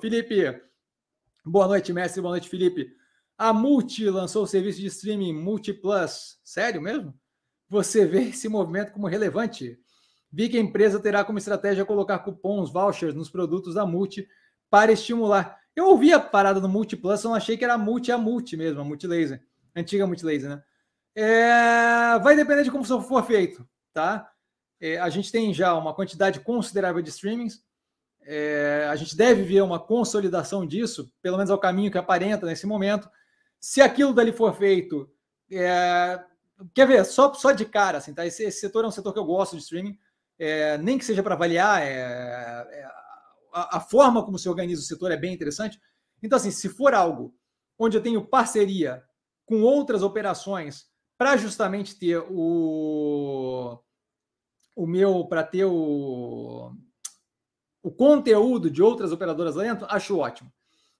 Felipe. Boa noite, mestre. Boa noite, Felipe. A Multi lançou o serviço de streaming Multiplus. Sério mesmo? Você vê esse movimento como relevante? Vi que a empresa terá como estratégia colocar cupons, vouchers nos produtos da Multi para estimular. Eu ouvi a parada do Multiplus, não achei que era a Multi a Multi mesmo, a Multilaser. Antiga Multilaser, né? É... Vai depender de como for feito, tá? É, a gente tem já uma quantidade considerável de streamings é, a gente deve ver uma consolidação disso, pelo menos ao é caminho que aparenta nesse momento. Se aquilo dali for feito, é, quer ver, só, só de cara, assim, tá? Esse, esse, setor é um setor que eu gosto de streaming, é, nem que seja para avaliar, é, é, a, a, forma como se organiza o setor é bem interessante. Então, assim, se for algo onde eu tenho parceria com outras operações para justamente ter o, o meu, para ter o o conteúdo de outras operadoras lá dentro, acho ótimo.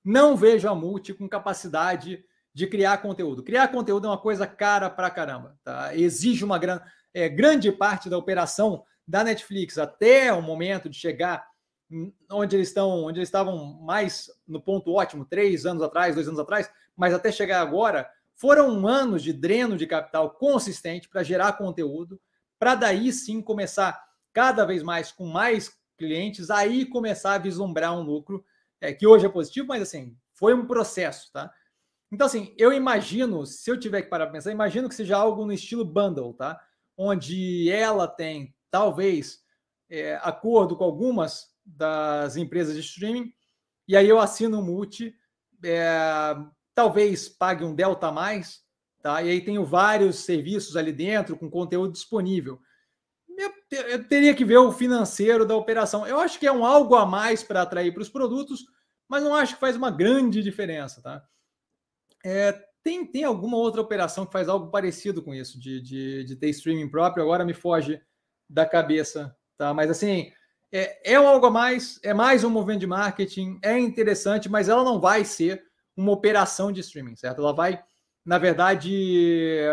Não vejo a multi com capacidade de criar conteúdo. Criar conteúdo é uma coisa cara pra caramba. Tá? Exige uma gran... é, grande parte da operação da Netflix até o momento de chegar onde eles estão, onde eles estavam mais no ponto ótimo, três anos atrás, dois anos atrás, mas até chegar agora, foram anos de dreno de capital consistente para gerar conteúdo, para daí sim começar cada vez mais com mais clientes, aí começar a vislumbrar um lucro é, que hoje é positivo, mas assim, foi um processo, tá? Então, assim, eu imagino, se eu tiver que parar para pensar, imagino que seja algo no estilo bundle, tá? Onde ela tem, talvez, é, acordo com algumas das empresas de streaming, e aí eu assino multi, é, talvez pague um delta a mais, tá? E aí tenho vários serviços ali dentro com conteúdo disponível eu, eu teria que ver o financeiro da operação. Eu acho que é um algo a mais para atrair para os produtos, mas não acho que faz uma grande diferença, tá? É, tem, tem alguma outra operação que faz algo parecido com isso, de, de, de ter streaming próprio, agora me foge da cabeça, tá? Mas assim, é, é um algo a mais, é mais um movimento de marketing, é interessante, mas ela não vai ser uma operação de streaming, certo? Ela vai, na verdade,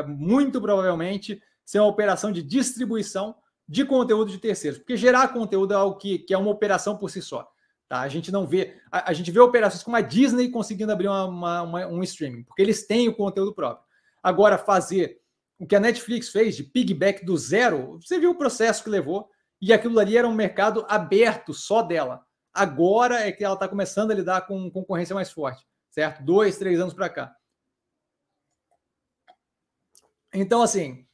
muito provavelmente ser uma operação de distribuição de conteúdo de terceiros, porque gerar conteúdo é algo que, que é uma operação por si só. Tá? A gente não vê, a, a gente vê operações como a Disney conseguindo abrir uma, uma, uma, um streaming, porque eles têm o conteúdo próprio. Agora, fazer o que a Netflix fez de piggyback do zero, você viu o processo que levou, e aquilo ali era um mercado aberto só dela. Agora é que ela está começando a lidar com concorrência mais forte, certo? Dois, três anos para cá. Então, assim,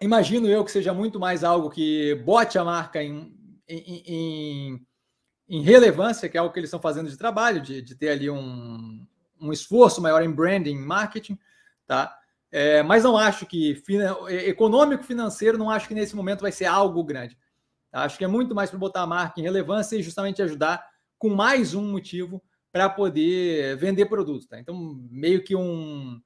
imagino eu que seja muito mais algo que bote a marca em, em, em, em relevância, que é o que eles estão fazendo de trabalho, de, de ter ali um, um esforço maior em branding, em marketing, tá? É, mas não acho que econômico financeiro, não acho que nesse momento vai ser algo grande. Tá? Acho que é muito mais para botar a marca em relevância e justamente ajudar com mais um motivo para poder vender produto. Tá? Então, meio que um,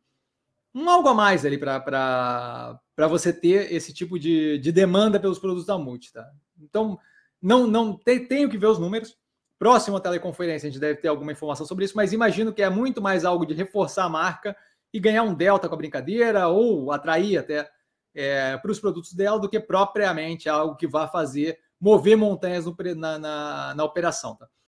um algo a mais ali para você ter esse tipo de, de demanda pelos produtos da Multi, tá? Então, não, não te, tenho que ver os números. Próximo à teleconferência, a gente deve ter alguma informação sobre isso, mas imagino que é muito mais algo de reforçar a marca e ganhar um delta com a brincadeira ou atrair até é, para os produtos dela do que propriamente algo que vá fazer mover montanhas no, na, na, na operação. Tá?